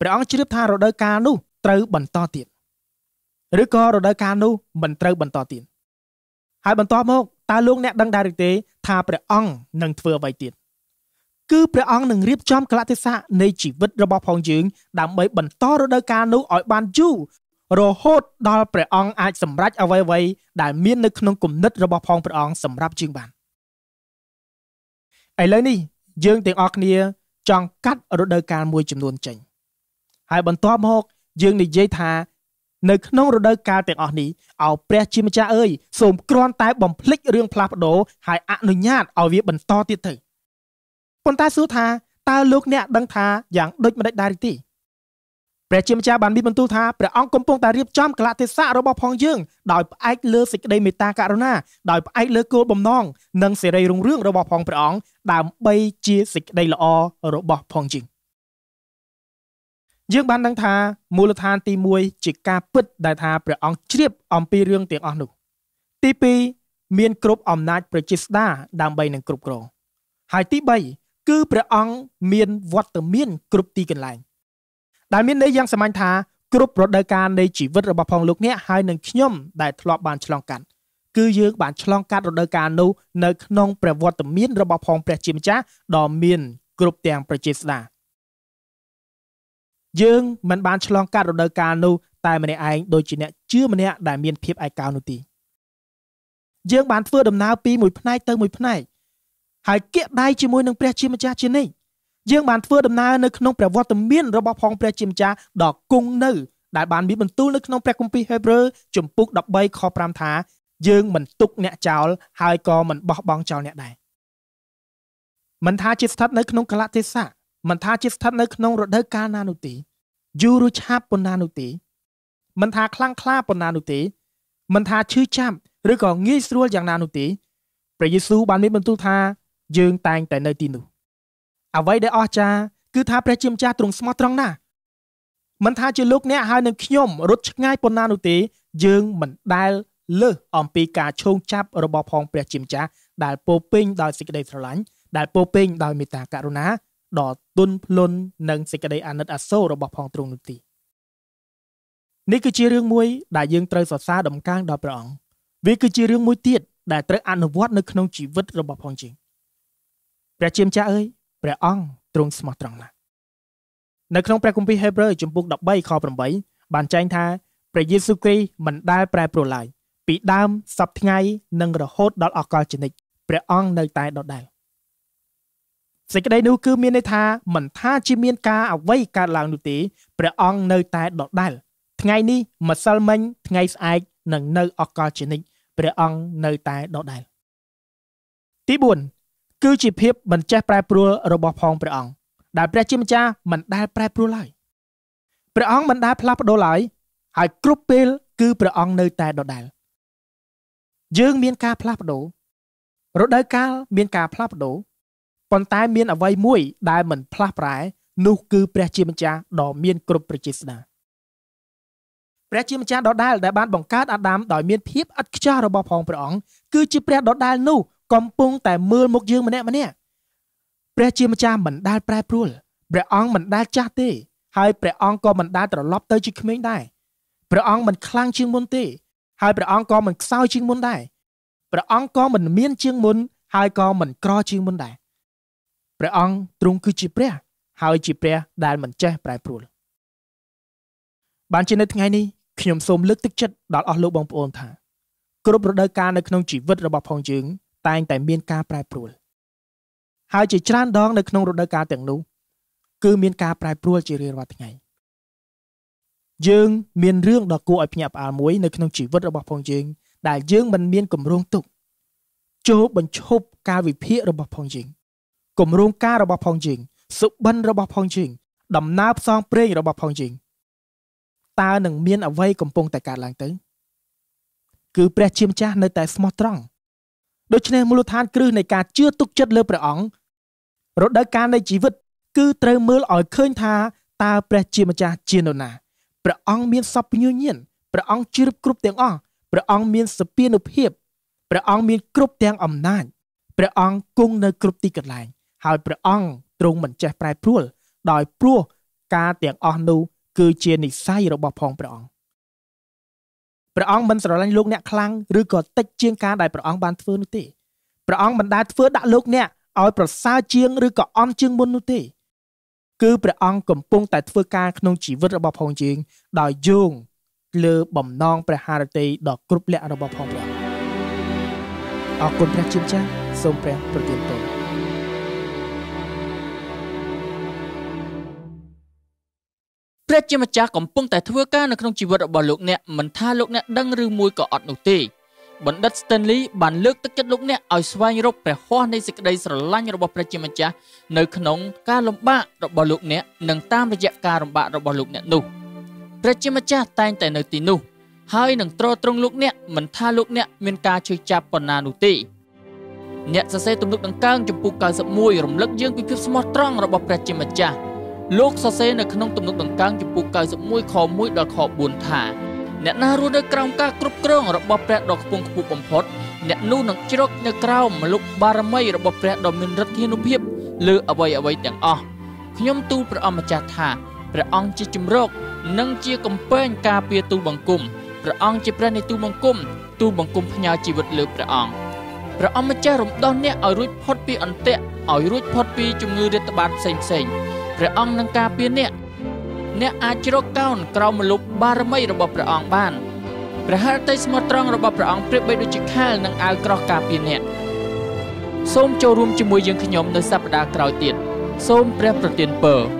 ព្រះអង្គជ្រាបថារដូវកាលនោះត្រូវបន្តទៀតឬក៏រដូវកាលនោះមិនត្រូវបន្តទៀតហើយបន្តមកតើលោកអ្នកដឹងដែរឬទេថាព្រះអង្គនឹងធ្វើអ្វីទៀតគឺព្រះអង្គនឹងរៀបចំកលៈទេសៈនៃជីវិតរបស់ផងយើង ដើម្បីបន្តរដូវកាលនោះឲ្យបានយូររហូតដល់ព្រះអង្គអាចសម្រេចអ្វីៗដែលមាននៅក្នុងគំនិតរបស់ផងព្រះអង្គសម្រាប់យើងបានឥឡូវនេះយើងទាំងអស់គ្នា ចង់កាត់រដូវកាលមួយចំនួនចេញហើយបន្តមកយើងនិយាយថា នៅក្នុងរដូវកាលទាំងអស់នេះឲ្យព្រះជាម្ចាស់អើយសូមគ្រាន់តែបំភ្លេចរឿងផ្លាស់ប្ដូរហើយអនុញ្ញាតឲ្យវាបន្តទៀតទៅ។ប៉ុន្តែសួរថាតើលោកអ្នកដឹងថាយ៉ាងដូចម្តេចដែរឬទេព្រះជាម្ចាស់បានមានបន្ទូលថាព្រះអង្គកំពុងតែរៀបចំកលៈទេសៈរបស់ផងយើងដោយផ្អែកលើសេចក្តីមេត្តាករុណា ដោយផ្អែកលើគោលបំណងនិងសេរីរុងរឿងរបស់ផងព្រះអង្គដើម្បីជាសេចក្តីល្អរបស់ផងយើងយើងបានដឹងថាមូលដ្ឋានទី1ជាការពិតដែលថាព្រះអង្គជ្រាបអំពីរឿងទាំងអស់នោះ ទី2មានគ្រប់អំណាចប្រជាស្ដារដើម្បីនឹងគ្រប់គ្រងហើយទី3គឺព្រះអង្គមានវត្តមានគ្រប់ទីកន្លែងដែលមានន័យយ៉ាងសាមញ្ញថា គ្រប់រដូវកាលនៃជីវិតរបស់ផងលោកអ្នកហើយនឹងខ្ញុំដែលធ្លាប់បានឆ្លងកាត់ គឺយើងបានឆ្លងកាត់រដូវកាលនោះនៅក្នុងព្រះវត្តមានរបស់ផងព្រះជាម្ចាស់ដ៏មានគ្រប់ទាំងប្រជាស្ដាយើងមិនបានឆ្លងកាត់រដូវកាលនោះតែម្នាក់ឯងដូចជាអ្នកជឿម្នាក់ដែលមានភាពឯកោនោះទេយើងបានធ្វើដំណើរពីមួយផ្នែកទៅមួយផ្នែកហើយគៀកដៃជាមួយនឹងព្រះជាម្ចាស់ជានិច្ចយើងបានធ្វើដំណើរនៅក្នុងព្រះវត្តមានរបស់ផងព្រះជាម្ចាស់ដ៏គង់នៅដែលបានមានបន្ទូលនៅក្នុងព្រះគម្ពីរហេព្រើរជំពូក13ខ5ថាយើងមិនទុកអ្នកចោល ហើយក៏មិនបោះបង់ចោលអ្នកដែរមិនថាជាស្ថិតនៅក្នុងកលៈទេសៈមិនថាជាស្ថិតនៅក្នុងរដូវកាលណានោះទេយូរឬឆាប់ប៉ុណ្ណានោះទេមិនថាខ្លាំងក្លាប៉ុណ្ណានោះទេមិនថាឈឺចាប់ឬក៏ងាយស្រួលយ៉ាងណានោះទេព្រះយេស៊ូវបានមានបន្ទូលថាយើងតែងតែនៅទីនោះអ្វីដែលអស្ចារ្យគឺថាព្រះជាម្ចាស់ទ្រង់ស្មោះត្រង់ណាស់មិនថាជាលោកអ្នកហើយនឹងខ្ញុំរត់ឆ្ងាយប៉ុណ្ណានោះទេយើងមិនដែលលើសអំពីការឈោងចាប់របស់ផងព្រះជាម្ចាស់ដែលពោពេញដោយសេចក្តីស្រឡាញ់ដែលពោពេញដោយមេត្តាករុណាដ៏ទន់ភ្លន់និងសេចក្តីអាណិតអាសូររបស់ផងទ្រង់នោះទីនេះគឺជារឿងមួយដែលយើងត្រូវសរសើរដំកើងដល់ព្រះអង្គវាគឺជារឿងមួយទៀតដែលត្រូវអនុវត្តនៅក្នុងជីវិតរបស់ផងជាងព្រះជាម្ចាស់អើយព្រះអង្គទ្រង់ស្មោះត្រង់ណាស់នៅក្នុងព្រះគម្ពីរហេព្រើរជំពូក13ខ8បានចែងថាព្រះយេស៊ូវគ្រីស្ទមិនដែលប្រែប្រួលឡើយពីដើមសប្តាហ៍និងរហូតដល់អកលជនិតព្រះអង្គនៅតែដដែលសេចក្តីនោះគឺមានន័យថាមិនថាជាមានការអ្វីកើតឡើងនោះទេព្រះអង្គនៅតែដដែល ថ្ងៃនេះម្សិលមិញថ្ងៃស្អែកនិងនៅអកលជនិតព្រះអង្គនៅតែដដែល ទី4គឺជាភាពមិនចេះប្រែប្រួលរបស់ផងព្រះអង្គដែលព្រះជាម្ចាស់មិនដែលប្រែប្រួលឡើយព្រះអង្គមិនដែលផ្លាស់ប្ដូរឡើយហើយគ្រប់ពេលគឺព្រះអង្គនៅតែដដែលយើងមានការផ្លាស់ប្ដូររដូវកាលមានការផ្លាស់ប្ដូរប៉ុន្តែមានអ្វីមួយដែលមិនផ្លាស់ប្រែនោះគឺព្រះជាម្ចាស់ដ៏មានគ្រប់ប្រជាស្ដាព្រះជាម្ចាស់ដដែលដែលបានបង្កើតអាដាមដោយមានភាពអត់ខ្ចោះរបស់ផងព្រះអង្គគឺជាព្រះដដែលនោះកំពុងតែមើលមុខយើងម្នាក់ម្នាក់ព្រះជាម្ចាស់មិនដែលប្រែប្រួលព្រះអង្គមិនដែលចាស់ទេ ហើយព្រះអង្គក៏មិនដែលត្រឡប់ទៅជាក្មេងដែរព្រះអង្គមិនខ្លាំងជាងមុនទេ ហើយព្រះអង្គក៏មិនខ្សោយជាងមុនដែរព្រះអង្គក៏មិនមានជាងមុនហើយក៏មិនក្រជាងមុនដែរព្រះអង្គទ្រង់គឺជាព្រះ ហើយជាព្រះដែលមិនចេះប្រែប្រួលបានជានៅថ្ងៃនេះខ្ញុំសូមលើកទឹកចិត្តដល់អស់លោកបងប្អូនថា គ្រប់រដូវកាលនៅក្នុងជីវិតរបស់ផងយើងតែងតែមានការប្រែប្រួលហើយជាច្រើនដងនៅក្នុងរដូវកាលទាំងនោះគឺមានការប្រែប្រួលជារៀងរាល់ថ្ងៃយើងមានរឿងដ៏គួរឲ្យភ្ញាក់ផ្អើលមួយនៅក្នុងជីវិតរបស់ផងយើងដែលយើងមិនមានគម្រោងទុកចូលបញ្ឈប់ការវិភាគរបស់ផងយើងគម្រោងការរបស់ផងយើងសុបិនរបស់ផងយើងដំណើរផ្សងព្រេងរបស់ផងយើងតើនឹងមានអ្វីកំពុងតែកើតឡើងទៅគឺព្រះជាម្ចាស់នៅតែស្មោះត្រង់ដូច្នេះមូលដ្ឋានគ្រឹះនៃការជឿទុកចិត្តលើព្រះអង្គរដូវកាលនៃជីវិតគឺត្រូវមើលឲ្យឃើញថាតើព្រះជាម្ចាស់ជានរណាព្រះអង្គមានសពញ្ញញាណព្រះអង្គជ្រាបគ្រប់ទាំងអស់ព្រះអង្គមានសពានុភាពព្រះអង្គមានគ្រប់ទាំងអំណាចព្រះអង្គគង់នៅគ្រប់ទីកន្លែងហើយព្រះអង្គទ្រង់មិនចេះប្រែប្រួល ដោយព្រោះការទាំងអស់នោះគឺជានិស្ស័យរបស់ផងព្រះអង្គព្រះអង្គមិនស្រឡាញ់លោកអ្នកខ្លាំងឬក៏តិចជាងការដែលព្រះអង្គបានធ្វើនោះទេព្រះអង្គមិនដែលធ្វើដាក់លោកអ្នកឲ្យប្រសើរជាងឬក៏អន់ជាងមុននោះទេគឺព្រះអង្គកំពុងតែធ្វើការក្នុងជីវិតរបស់ផងជាងដោយយោងលើបំណងព្រះハរតីដ៏គ្រប់លក្ខរបស់ផងព្រះអរគុណព្រះជាម្ចាស់សូមព្រះប្រទានពរព្រះជាម្ចាស់កំពុងតែធ្វើការនៅក្នុងជីវិតរបស់លោកអ្នកមិនថាលោកអ្នកដឹងឬមួយក៏អត់នោះទេបណ្ឌិត Stanley បានលើកទឹកចិត្តលោកអ្នកឲ្យស្វែងរកព្រះហស្ថនៃសេចក្តីស្រឡាញ់របស់ព្រះជាម្ចាស់នៅក្នុងការលំបាករបស់លោកអ្នកនិងតាមរយៈការលំបាករបស់លោកអ្នកនោះព្រះជាម្ចាស់តែងតែនៅទីនោះហើយនឹងទ្រទ្រង់លោកអ្នកមិនថាលោកអ្នកមានការជឿចាប់ប៉ុណ្ណានោះទេអ្នកសរសេរទំនុកដង្កើងចំពោះ91រំលឹកយើងពីភាពស្មោះត្រង់របស់ព្រះជាម្ចាស់លោកសរសេរនៅក្នុងទំនុកដង្កើងចំពោះ91ខ1ដល់ខ4ថាអ្នកណារស់នៅក្រោមការគ្រប់គ្រងរបស់ព្រះដ៏ខ្ពង់ខ្ពស់បំផុតអ្នកនោះនឹងជ្រកនៅក្រោមលោកបារមីរបស់ព្រះដ៏មានឫទ្ធានុភាពលើអ្វីអ្វីទាំងអស់ខ្ញុំទូលព្រះអម្ចាស់ថាព្រះអង្គជាជំរកនិងជាកំពែងការពារទូលបង្គំព្រះអង្គជាព្រះនៃទូលបង្គំទូលបង្គំផ្ញើជីវិតលើព្រះអង្គព្រះអម្ចាស់រំដោះអ្នកឲ្យរួចផុតពីអន្ទាក់ឲ្យរួចផុតពីជំងឺរាតត្បាតផ្សេងផ្សេងៗព្រះអង្គនឹងការពារអ្នកអ្នកអាចជ្រកកោនក្រោមម្លប់បារមីរបស់ព្រះអង្គបានព្រះហឫទ័យស្មោះត្រង់របស់ព្រះអង្គប្រៀបបីដូចជាខែលនិងអាវក្រោះការពារអ្នកសូមចូលរួមជាមួយយើងខ្ញុំនៅសប្តាហ៍ក្រោយទៀតសូមព្រះប្រទានពរ